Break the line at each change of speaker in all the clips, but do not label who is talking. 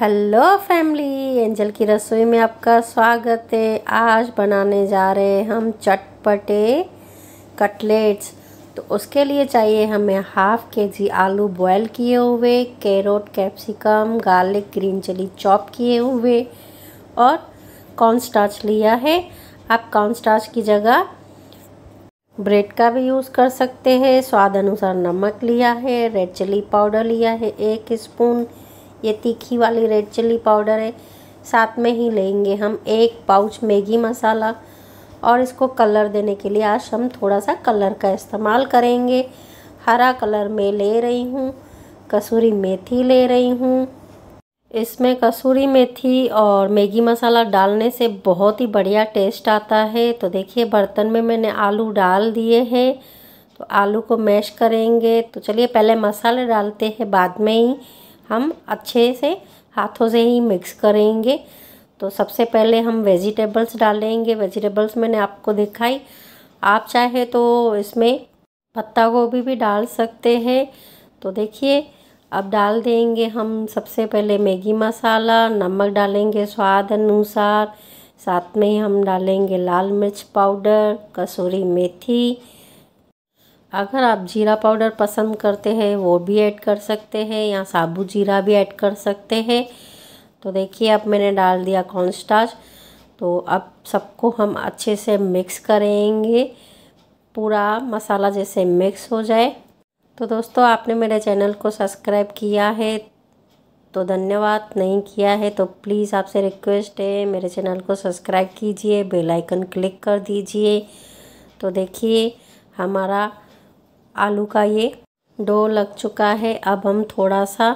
hello family angel की रसोई में आपका स्वागत है आज बनाने जा रहे हैं हम चटपटे कटलेट्स तो उसके लिए चाहिए हमें हाफ के जी आलू बॉयल किए हुए carrot capsicum garlic green chilli chop किए हुए और कॉर्न स्टार्च लिया है आप कॉर्न स्टार्च की जगह ब्रेड का भी यूज़ कर सकते हैं स्वाद अनुसार नमक लिया है रेड चिली पाउडर लिया है एक स्पून ये तीखी वाली रेड चिल्ली पाउडर है साथ में ही लेंगे हम एक पाउच मैगी मसाला और इसको कलर देने के लिए आज हम थोड़ा सा कलर का इस्तेमाल करेंगे हरा कलर में ले रही हूँ कसूरी मेथी ले रही हूँ इसमें कसूरी मेथी और मैगी मसाला डालने से बहुत ही बढ़िया टेस्ट आता है तो देखिए बर्तन में मैंने आलू डाल दिए हैं तो आलू को मैश करेंगे तो चलिए पहले मसाले डालते हैं बाद में ही हम अच्छे से हाथों से ही मिक्स करेंगे तो सबसे पहले हम वेजिटेबल्स डालेंगे वेजिटेबल्स मैंने आपको दिखाई आप चाहे तो इसमें पत्ता गोभी भी डाल सकते हैं तो देखिए अब डाल देंगे हम सबसे पहले मैगी मसाला नमक डालेंगे स्वाद अनुसार साथ में ही हम डालेंगे लाल मिर्च पाउडर कसूरी मेथी अगर आप जीरा पाउडर पसंद करते हैं वो भी ऐड कर सकते हैं या साबुत जीरा भी ऐड कर सकते हैं तो देखिए अब मैंने डाल दिया कॉर्नस्टार्च तो अब सबको हम अच्छे से मिक्स करेंगे पूरा मसाला जैसे मिक्स हो जाए तो दोस्तों आपने मेरे चैनल को सब्सक्राइब किया है तो धन्यवाद नहीं किया है तो प्लीज़ आपसे रिक्वेस्ट है मेरे चैनल को सब्सक्राइब कीजिए बेल आइकन क्लिक कर दीजिए तो देखिए हमारा आलू का ये डो लग चुका है अब हम थोड़ा सा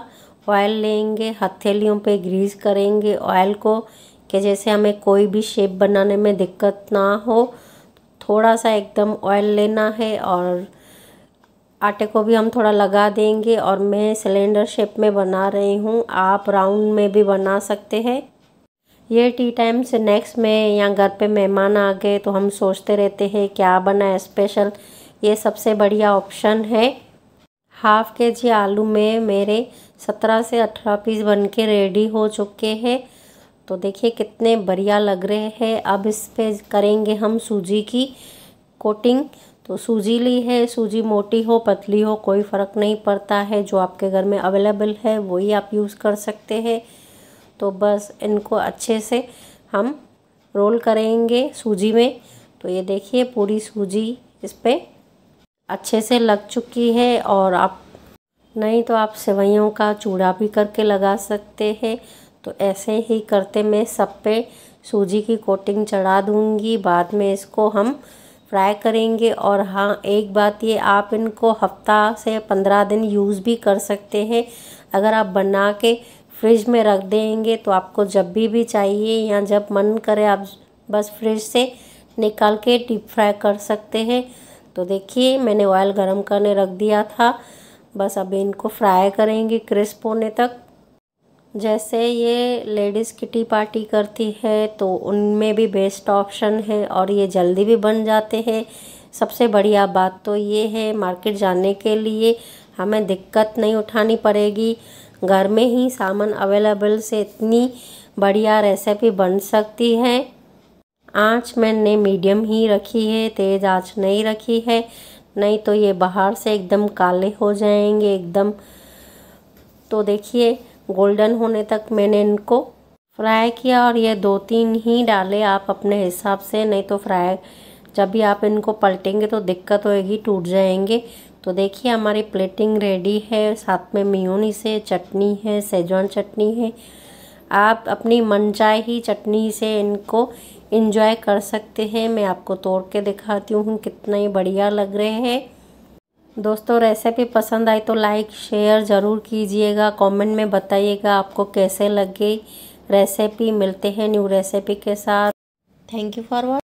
ऑयल लेंगे हथेलियों पे ग्रीस करेंगे ऑयल को कि जैसे हमें कोई भी शेप बनाने में दिक्कत ना हो थोड़ा सा एकदम ऑयल लेना है और आटे को भी हम थोड़ा लगा देंगे और मैं सिलेंडर शेप में बना रही हूँ आप राउंड में भी बना सकते हैं ये टी टाइम से नेक्स्ट में या घर पे मेहमान आ गए तो हम सोचते रहते हैं क्या बना स्पेशल ये सबसे बढ़िया ऑप्शन है हाफ़ के जी आलू में मेरे सत्रह से अठारह पीस बन के रेडी हो चुके हैं तो देखिए कितने बढ़िया लग रहे हैं अब इस पर करेंगे हम सूजी की कोटिंग तो सूजी ली है सूजी मोटी हो पतली हो कोई फ़र्क नहीं पड़ता है जो आपके घर में अवेलेबल है वही आप यूज़ कर सकते हैं तो बस इनको अच्छे से हम रोल करेंगे सूजी में तो ये देखिए पूरी सूजी इस पर अच्छे से लग चुकी है और आप नहीं तो आप सेवैयों का चूड़ा भी करके लगा सकते हैं तो ऐसे ही करते मैं सब पे सूजी की कोटिंग चढ़ा दूंगी बाद में इसको हम फ्राई करेंगे और हाँ एक बात ये आप इनको हफ्ता से पंद्रह दिन यूज़ भी कर सकते हैं अगर आप बना के फ्रिज में रख देंगे तो आपको जब भी भी चाहिए या जब मन करे आप बस फ्रिज से निकाल के डीप फ्राई कर सकते हैं तो देखिए मैंने ऑयल गरम करने रख दिया था बस अब इनको फ्राई करेंगे क्रिस्प होने तक जैसे ये लेडीज़ किटी पार्टी करती है तो उनमें भी बेस्ट ऑप्शन है और ये जल्दी भी बन जाते हैं सबसे बढ़िया बात तो ये है मार्केट जाने के लिए हमें दिक्कत नहीं उठानी पड़ेगी घर में ही सामान अवेलेबल से इतनी बढ़िया रेसिपी बन सकती है आँच मैंने मीडियम ही रखी है तेज़ आँच नहीं रखी है नहीं तो ये बाहर से एकदम काले हो जाएंगे एकदम तो देखिए गोल्डन होने तक मैंने इनको फ्राई किया और ये दो तीन ही डाले आप अपने हिसाब से नहीं तो फ्राई जब भी आप इनको पलटेंगे तो दिक्कत होएगी टूट जाएंगे तो देखिए हमारी प्लेटिंग रेडी है साथ में मियोनी से चटनी है सेजवान चटनी है आप अपनी ही चटनी से इनको इंजॉय कर सकते हैं मैं आपको तोड़ के दिखाती हूँ कितना ही बढ़िया लग रहे हैं दोस्तों रेसिपी पसंद आई तो लाइक शेयर ज़रूर कीजिएगा कमेंट में बताइएगा आपको कैसे लग गई रेसिपी मिलते हैं न्यू रेसिपी के साथ थैंक यू फॉर वॉच